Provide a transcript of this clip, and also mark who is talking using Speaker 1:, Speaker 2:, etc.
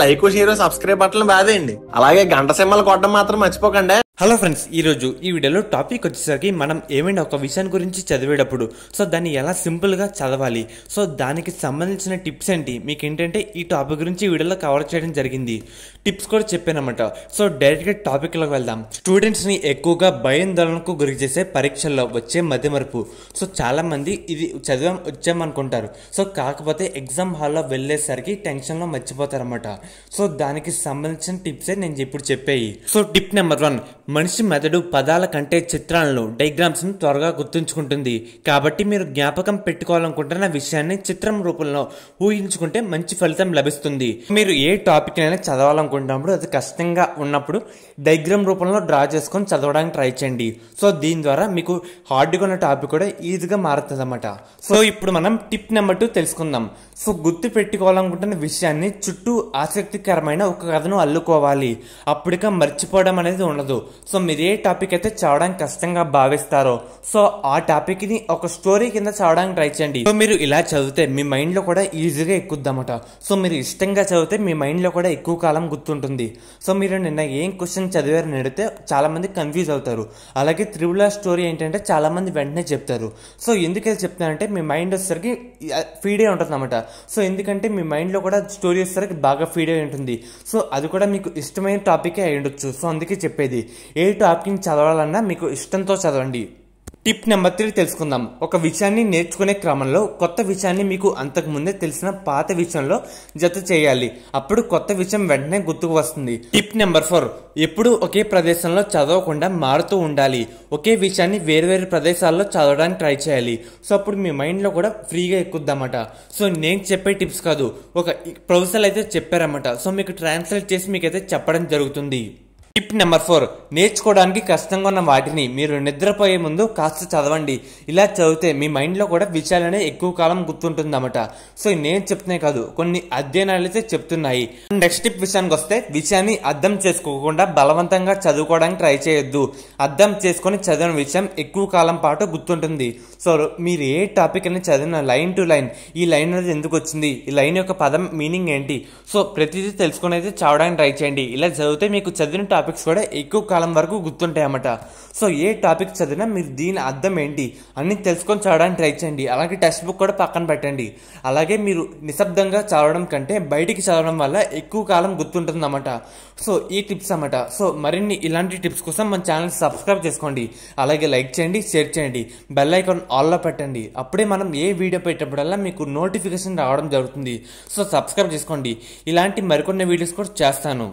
Speaker 1: like share subscribe button బాధేయండి అలాగే గంట సింహాలు కొట్టడం మాత్రం మర్చిపోకండి హలో ఫ్రెండ్స్ ఈరోజు ఈ వీడియోలో టాపిక్ వచ్చేసరికి మనం ఏమైనా ఒక విషయం గురించి చదివేటప్పుడు సో దాన్ని ఎలా సింపుల్గా చదవాలి సో దానికి సంబంధించిన టిప్స్ ఏంటి మీకు ఏంటంటే ఈ టాపిక్ గురించి ఈ వీడియోలో కవర్ చేయడం జరిగింది టిప్స్ కూడా చెప్పానమాట సో డైరెక్ట్గా టాపిక్లోకి వెళ్దాం స్టూడెంట్స్ని ఎక్కువగా భయాందోళనకు గురి చేసే పరీక్షల్లో వచ్చే మధ్యమరుపు సో చాలామంది ఇది చదివాం వచ్చామనుకుంటారు సో కాకపోతే ఎగ్జామ్ హాల్లో వెళ్ళేసరికి టెన్షన్లో మర్చిపోతారనమాట సో దానికి సంబంధించిన టిప్సే నేను ఇప్పుడు చెప్పేయి సో టిప్ నెంబర్ వన్ మనిషి మెదడు పదాల కంటే చిత్రాలను డైగ్రామ్స్ను త్వరగా గుర్తుంచుకుంటుంది కాబట్టి మీరు జ్ఞాపకం పెట్టుకోవాలనుకుంటున్న విషయాన్ని చిత్రం రూపంలో ఊహించుకుంటే మంచి ఫలితం లభిస్తుంది మీరు ఏ టాపిక్ అయినా చదవాలనుకుంటున్నప్పుడు అది కష్టంగా ఉన్నప్పుడు డైగ్రామ్ రూపంలో డ్రా చేసుకొని చదవడానికి ట్రై చేయండి సో దీని ద్వారా మీకు హార్డ్గా ఉన్న టాపిక్ కూడా ఈజీగా మారుతుంది అన్నమాట సో ఇప్పుడు మనం టిప్ నెంబర్ టూ తెలుసుకుందాం సో గుర్తు పెట్టుకోవాలనుకుంటున్న విషయాన్ని చుట్టూ ఆసక్తికరమైన ఒక కథను అల్లుకోవాలి అప్పటిగా మర్చిపోవడం అనేది ఉండదు సో మీరు ఏ టాపిక్ అయితే చదవడానికి కష్టంగా భావిస్తారో సో ఆ టాపిక్ని ఒక స్టోరీ కింద చదవడానికి ట్రై చేయండి సో మీరు ఇలా చదివితే మీ మైండ్లో కూడా ఈజీగా అనమాట సో మీరు ఇష్టంగా చదివితే మీ మైండ్లో కూడా ఎక్కువ కాలం గుర్తుంటుంది సో మీరు నిన్న ఏం క్వశ్చన్ చదివారని అడిగితే చాలామంది కన్ఫ్యూజ్ అవుతారు అలాగే త్రిబుల్ స్టోరీ ఏంటంటే చాలామంది వెంటనే చెప్తారు సో ఎందుకైతే చెప్తానంటే మీ మైండ్ వచ్చేసరికి ఫీడ్ అయి ఉంటుంది అనమాట సో ఎందుకంటే మీ మైండ్లో కూడా స్టోరీ వచ్చేసరికి బాగా ఫీడ్ అయి ఉంటుంది సో అది కూడా మీకు ఇష్టమైన టాపిక్ అయి ఉండొచ్చు సో అందుకే చెప్పేది ఏ టాపిక్ని చదవాలన్నా మీకు ఇష్టంతో చదవండి టిప్ నెంబర్ త్రీ తెలుసుకుందాం ఒక విషయాన్ని నేర్చుకునే క్రమంలో కొత్త విషయాన్ని మీకు అంతకుముందే తెలిసిన పాత విషయంలో జత చేయాలి అప్పుడు కొత్త విషయం వెంటనే గుర్తుకు వస్తుంది టిప్ నెంబర్ ఫోర్ ఎప్పుడు ఒకే ప్రదేశంలో చదవకుండా మారుతూ ఉండాలి ఒకే విషయాన్ని వేరువేరు ప్రదేశాల్లో చదవడానికి ట్రై చేయాలి సో అప్పుడు మీ మైండ్లో కూడా ఫ్రీగా ఎక్కుద్దామట సో నేను చెప్పే టిప్స్ కాదు ఒక ప్రొఫెసర్ అయితే చెప్పారన్నమాట సో మీకు ట్రాన్స్లేట్ చేసి మీకైతే చెప్పడం జరుగుతుంది టిప్ నెంబర్ ఫోర్ నేర్చుకోవడానికి కష్టంగా ఉన్న వాటిని మీరు నిద్రపోయే ముందు కాస్త చదవండి ఇలా చదివితే మీ మైండ్లో కూడా విషయాలనే ఎక్కువ కాలం గుర్తుంటుందన్నమాట సో నేను చెప్తున్నాయి కాదు కొన్ని అధ్యయనాలు అయితే చెప్తున్నాయి నెక్స్ట్ టిప్ విషయానికి వస్తే విషయాన్ని అర్థం చేసుకోకుండా బలవంతంగా చదువుకోవడానికి ట్రై చేయొద్దు అర్థం చేసుకొని చదివిన విషయం ఎక్కువ కాలం పాటు గుర్తుంటుంది సో మీరు ఏ టాపిక్ అనేది చదివిన లైన్ టు లైన్ ఈ లైన్ అనేది ఎందుకు వచ్చింది ఈ లైన్ యొక్క పదం మీనింగ్ ఏంటి సో ప్రతిదీ తెలుసుకుని అయితే చదవడానికి ట్రై చేయండి ఇలా చదివితే మీకు చదివిన టాపిక్ టాపిక్స్ కూడా ఎక్కువ కాలం వరకు గుర్తుంటాయి అన్నమాట సో ఏ టాపిక్ చదివినా మీరు దీని అర్థం ఏంటి అన్నీ తెలుసుకొని చదవడానికి ట్రై చేయండి అలాగే టెక్స్ట్ బుక్ కూడా పక్కన పెట్టండి అలాగే మీరు నిశ్శబ్దంగా చదవడం కంటే బయటికి చదవడం వల్ల ఎక్కువ కాలం గుర్తుంటుంది అన్నమాట సో ఈ టిప్స్ అన్నమాట సో మరిన్ని ఇలాంటి టిప్స్ కోసం మన ఛానల్ సబ్స్క్రైబ్ చేసుకోండి అలాగే లైక్ చేయండి షేర్ చేయండి బెల్ ఐకాన్ ఆల్లో పెట్టండి అప్పుడే మనం ఏ వీడియో పెట్టేప్పుడల్లా మీకు నోటిఫికేషన్ రావడం జరుగుతుంది సో సబ్స్క్రైబ్ చేసుకోండి ఇలాంటి మరికొన్ని వీడియోస్ కూడా చేస్తాను